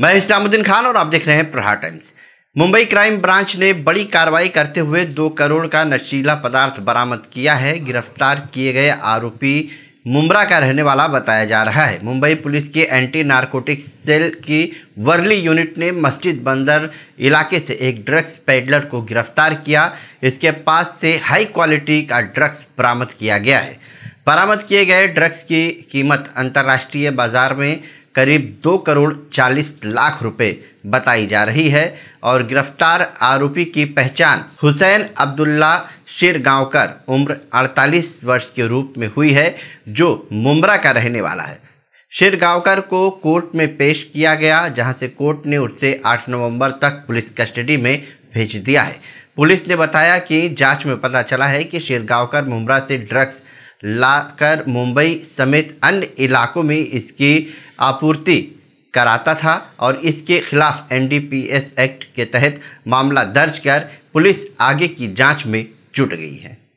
मैं इस्लामुद्दीन खान और आप देख रहे हैं प्रहार टाइम्स मुंबई क्राइम ब्रांच ने बड़ी कार्रवाई करते हुए दो करोड़ का नशीला पदार्थ बरामद किया है गिरफ्तार किए गए आरोपी मुमरा का रहने वाला बताया जा रहा है मुंबई पुलिस के एंटी नारकोटिक्स सेल की वर्ली यूनिट ने मस्जिद बंदर इलाके से एक ड्रग्स पेडलर को गिरफ्तार किया इसके पास से हाई क्वालिटी का ड्रग्स बरामद किया गया है बरामद किए गए ड्रग्स की कीमत अंतर्राष्ट्रीय बाजार में करीब दो करोड़ चालीस लाख रुपए बताई जा रही है और गिरफ्तार आरोपी की पहचान हुसैन अब्दुल्ला शेर उम्र 48 वर्ष के रूप में हुई है जो मुमरा का रहने वाला है शेर को कोर्ट में पेश किया गया जहां से कोर्ट ने उसे 8 नवंबर तक पुलिस कस्टडी में भेज दिया है पुलिस ने बताया कि जांच में पता चला है कि शेर मुमरा से ड्रग्स लाकर मुंबई समेत अन्य इलाकों में इसकी आपूर्ति कराता था और इसके खिलाफ एनडीपीएस एक्ट के तहत मामला दर्ज कर पुलिस आगे की जांच में जुट गई है